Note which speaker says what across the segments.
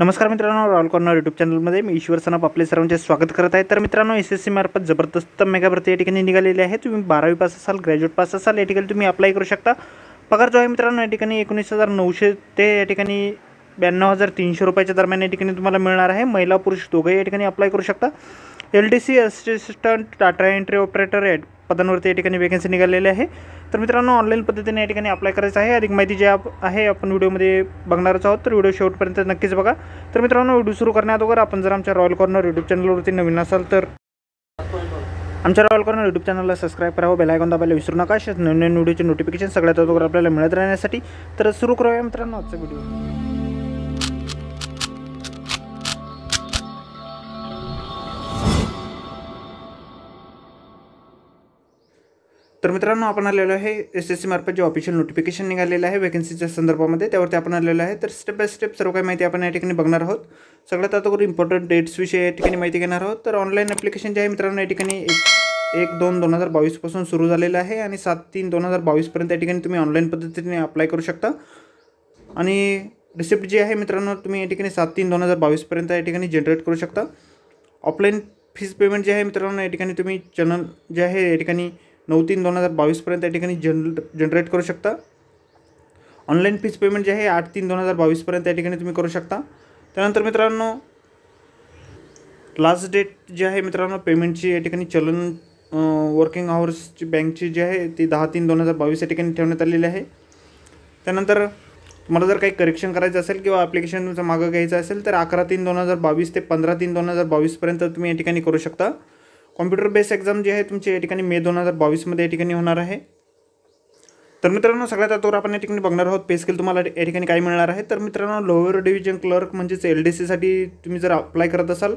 Speaker 1: नमस्कार मित्रों roll corner YouTube चॅनलमध्ये मी ईश्वर सनाप अपने सर्वे स्वागत करत आहे तो मित्रों एस एस सी मार्फत जबरदस्त मेगा भरती या ठिकाणी निघालेली आहे तुम्ही पास आल ग्रॅज्युएट पास आल या ठिकाणी तुम्ही करू शकता पगार जो है मित्रांनो या ठिकाणी हजार नौशे ते या ठिकाणी हजार तीन रुपयाच्या दरम्यान या ठिकाणी तुम्हाला मिळणार आहे महिला पुरुष दोघे या ठिकाणी करू शता L D C assistant data entry operator या पदांवरती या ठिकाणी तर मित्रांनो ऑनलाईन पद्धतीने या ठिकाणी अप्लाय करायचं आहे अधिक माहिती जे आप आहे आपण व्हिडिओमध्ये बघणारच आहोत तर व्हिडिओ शेवटपर्यंत नक्कीच बघा तर मित्रांनो व्हिडिओ सुरू करण्याअगोदर आपण जर आमच्या रॉयल कॉर्नर यूट्यूब चॅनलवरती नवीन असाल तर आमच्या रॉयल कॉर्नर यूट्यूब चॅनलला सबस्क्राईब करावं बेलायकॉन दाबायला विसरू नका नवीन नवीन व्हिडिओचे नोटिफिकेशन सगळ्यात अगोदर आपल्याला मिळत राहण्यासाठी तर सुरू करूया मित्रांनो आजचा व्हिडिओ तो मित्रों आपण आलेलो आहे एस एस सी मार्फत जो ऑफिशियल नोटिफिकेशन निघालेलं वैकेंसी वेकन्सीच्या संदर्भामध्ये त्यावरती आपण आलेलो आहे तर स्टेप बाय स्टेप सर्व का माहिती आपण या ठिकाणी आहोत सगळ्यात आता इम्पॉर्टंट डेट्स विषय ठिकाणी माहिती घेणार आहोत तर ऑनलाइन एप्लिकेशन जे है मित्रों या एक दोन दोन हजार बावीसपासून सुरू झालेलं सात तीन दोन हजार बावीसपर्यंत या तुम्हें ऑनलाइन पद्धति ने अप्लाई करू शकता रिसिप्ट जी है मित्रांनो तुम्हें या सात तीन दोन हजार बावीसपर्यंत या जनरेट करू शता ऑफलाइन फीस पेमेंट जे है मित्रों या ठिकाणी तुम्ही जे है या नऊ तीन दोन हजार बावीसपर्यंत या ठिकाणी जनर जनरेट करू शकता ऑनलाईन फीस पेमेंट जे आहे आठ तीन दोन हजार बावीसपर्यंत या ठिकाणी तुम्ही करू शकता त्यानंतर मित्रांनो लास्ट डेट जे आहे मित्रांनो पेमेंटची या ठिकाणी चलन वर्किंग आवर्सची बँकची जी आहे ती दहा तीन दोन हजार बावीस या ठिकाणी ठेवण्यात आलेली आहे त्यानंतर तुम्हाला जर काही करेक्शन करायचं असेल किंवा ॲप्लिकेशन तुमचं मागं घ्यायचं असेल तर अकरा तीन दोन हजार बावीस ते पंधरा तीन दोन हजार बावीसपर्यंत तुम्ही या ठिकाणी करू शकता कॉम्प्युटर बेस एक्झाम जी आहे तुमची या ठिकाणी मे दोन हजार बावीसमध्ये या ठिकाणी होणार आहे तर मित्रांनो सगळ्यात आतवर आपण या ठिकाणी बघणार आहोत पे स्केल तुम्हाला या ठिकाणी काय मिळणार आहे तर मित्रांनो लोअर डिव्हिजन क्लर्क म्हणजेच एल डी सीसाठी तुम्ही जर अप्लाय करत असाल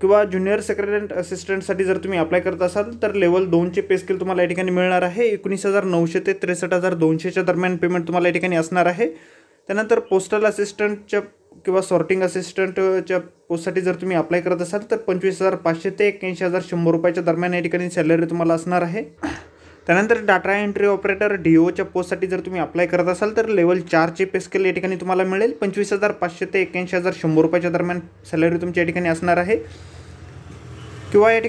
Speaker 1: किंवा ज्युनियर सेक्रेटरीट असिस्टंटसाठी जर तुम्ही अप्लाय करत असाल तर लेवल दोनचे पे स्केल तुम्हाला या ठिकाणी मिळणार आहे एकोणीस हजार नऊशे ते त्रेसष्ट हजार दोनशेच्या दरम्यान पेमेंट तुम्हाला या ठिकाणी असणार आहे त्यानंतर पोस्टल असिस्टंटच्या किंवा सॉर्टिंग असिस्टंटच्या पोस्टसाठी जर तुम्ही अप्लाय करत असाल पंचवीस हजार पाचशे एक एक्क्याऐंशी हजार शंबर रुपया दरमियान यठिका सैलरी तुम्हारा तुम्हाला असणार डाटा एंट्री ऑपरेटर डी ओच्या पोस्टसाठी जर तुम्हें अप्लाय करत असाल तर लेवल चारचे पे स्केल या तुम्हारा मिले मिळेल पंचवीस हजार पाचशे एक एक्क्याऐंशी हजार शंबर रुपया दरमियान सैलरी तुमच्या या ठिकाणी असणार आहे किंवा या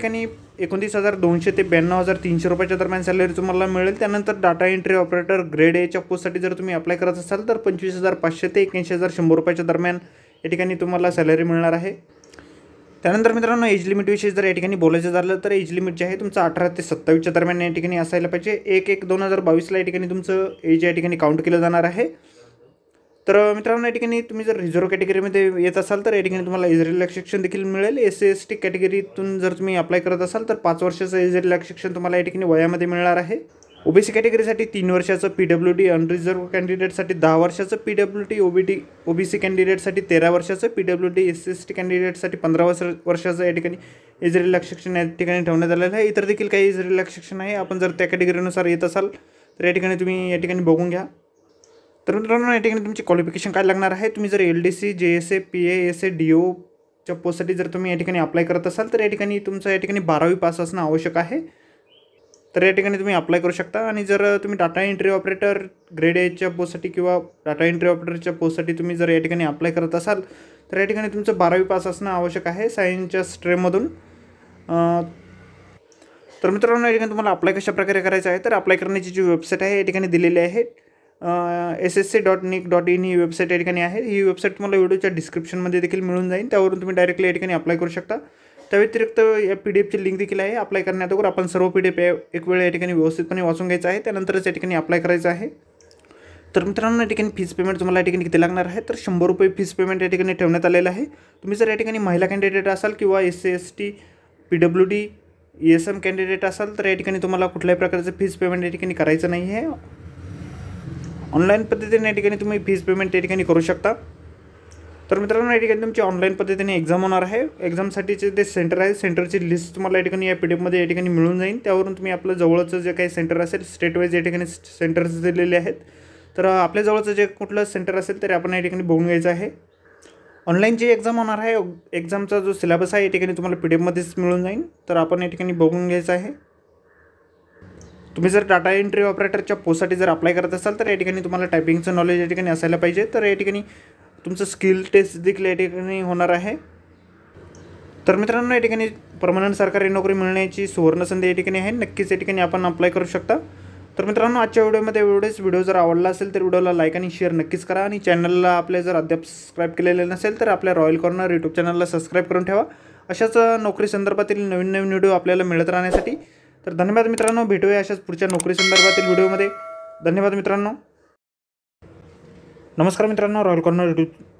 Speaker 1: एकोणतीस हजार दोनशे ते ब्याण्णव हजार तीनशे रुपयाच्या दरम्यान सॅलरी तुम्हाला मिळेल त्यानंतर डाटा एंट्री ऑपरेटर ग्रेड एच्या पोस्टसाठी जर तुम्ही अप्लाय करत असाल तर पंचवीस हजार पाचशे ते एक्याऐंशी हजार शंभर रुपयाच्या दरम्यान या ठिकाणी तुम्हाला सॅलरी मिळणार आहे त्यानंतर मित्रांनो एज लिमिटविषयी जर या ठिकाणी बोलायचं झालं तर एज लिमिट जे आहे तुमचं अठरा ते सत्तावीसच्या दरम्यान या ठिकाणी असायला पाहिजे एक एक दोन हजार बावीसला या ठिकाणी तुमचं एज या ठिकाणी काउंट केलं जाणार आहे तर मित्रांनो या ठिकाणी तुम्ही जर रिझर्व्ह कॅटेगरीमध्ये येत असाल तर या ठिकाणी तुम्हाला एज रिलॅक्सेशन देखील मिळेल एस सी एस टी कॅटेगरीतून जर तुम्ही अप्लाय करत असाल तर पाच वर्षाचं एज शिक्षण तुम्हाला या ठिकाणी वयामध्ये मिळणार आहे ओबीसी कॅटेगरीसाठी तीन वर्षाचं पी डब्ल्यू डी अनरिझर्व्ह कॅन्डिडेटसाठी दहा वर्षाचं P W T OB T OBC कॅन्डिडेटसाठी तेरा वर्षाचं P W D S C S T कॅन्डिडेटसाठी पंधरा वर्ष वर्षाचं या ठिकाणी एज शिक्षण या ठिकाणी ठेवण्यात आलेलं आहे इतर देखील काही एज रिलॅक्सेशन आहे आपण जर त्या कॅटेगरीनुसार येत असाल तर या ठिकाणी तुम्ही या ठिकाणी बघून घ्या तो मित्रों या तुम्हें क्वालिफिकेशन का लागणार है तुम्हें जर L D C J S A P A S A D O पोस्टसाठी जर तुम्ही या ठिकाणी अप्लाय करत असाल तर या ठिकाणी तुमचं या ठिकाणी बारावी पास असणं आवश्यक है तो यह ठिकाणी अप्लाय करू शता जर तुम्हें डाटा एंट्री ऑपरेटर ग्रेड एच्या पोस्ट कि डाटा एंट्री ऑपरेटर पोस्ट तुम्हें जर या अप्लाय करत असाल तर या बारावी पास आवश्यक है सायन्सच्या स्ट्रीममधून तर मित्रांनो या ठिकाणी अप्लाय कशा प्रकारे करायचं आहे तर अप्लाय करण्याची जी वेबसाइट है यह ठिकाणी दिलेली S S C dot NIC dot in ही वेबसाइट या ठिकाणी आहे ही वेबसाईट तुम्हाला व्हिडिओच्या डिस्क्रिप्शनमध्ये देखील मिळून जाईल त्यावरून तुम्हें डायरेक्टली या ठिकाणी अप्लाय करू शकता त्या व्यतिरिक्त या पी डी की लिंक देखील आहे अप्लाय करण्यातोवर अपन सर्व पी डी एफ एक वेळ या ठिकाणी व्यवस्थितपणे वाचून घ्यायचं आहे त्यानंतरच या ठिकाणी अप्लाय करायचं आहे तर मित्रांनो या पेमेंट तुम्हाला या ठिकाणी लगना है तो शंबर रुपये फीस पेमेंट या ठिकाणी ठेवण्यात आलेलं आहे जर या महिला कैंडिडेट आल कि S C S T P W D E S M candidate असाल तर या ठिकाणी तुम्हाला प्रकार से फीस पेमेंट या ठिकाणी करायचं नाही ऑनलाइन पद्धतीने या ठिकाणी तुम्ही फीज पेमेंट यठिका करू शता शकता तर मित्रांनो या ठिकाणी तुमची ऑनलाईन पद्धतीने एक्झाम होणार आहे एक्झामसाठीचे जे सेंटर आहे सेंटरची लिस्ट तुम्हाला या या पी डी एफमध्ये या ठिकाणी मिळून जाईल त्यावरून तुम्ही आपलं जे काही सेंटर असेल स्टेट वाईज या ठिकाणी सेंटर्स दिलेले आहेत तर आपल्या जे कुछ सेंटर असेल तरी आपण या ठिकाणी बघून घ्यायचं आहे ऑनलाईन जी एक्झाम होणार आहे एक्झामचा जो सिलबस है या ठिकाणी पी डी एफ मे मिलन तर आपण या ठिकाणी बघून घ्यायचं आहे तुम्ही जर टाटा एंट्री ऑपरेटरच्या पोस्टसाठी जर अप्लाय करत असाल तर या ठिकाणी तुम्हाला टायपिंगचं नॉलेज या ठिकाणी असायला पाहिजे तर या ठिकाणी तुमचं स्किल टेस्ट देखील या ठिकाणी होणार आहे तर मित्रांनो या ठिकाणी परमनंट सरकारी नोकरी मिळण्याची सुवर्णसंधी या ठिकाणी आहे नक्कीच या ठिकाणी आपण अप्लाय करू शकता तर मित्रांनो आजच्या व्हिडिओमध्ये एवढेच व्हिडिओ जर आवडला असेल तर व्हिडिओला लाईक आणि शेअर नक्कीच करा आणि चॅनलला आपले जर अद्याप सबस्क्राईब केलेले नसेल तर आपल्या रॉयल कॉर्नर यूट्यूब चॅनलला सबस्क्राईब करून ठेवा अशाच नोकरी संदर्भातील नवीन नवीन व्हिडिओ आपल्याला मिळत राहण्यासाठी तर धन्यवाद मित्रांनो भेटूया अशाच पुढच्या नोकरी संदर्भातील व्हिडिओमध्ये धन्यवाद मित्रांनो नमस्कार मित्रांनो रॉयल कॉर्नर यूट्यूब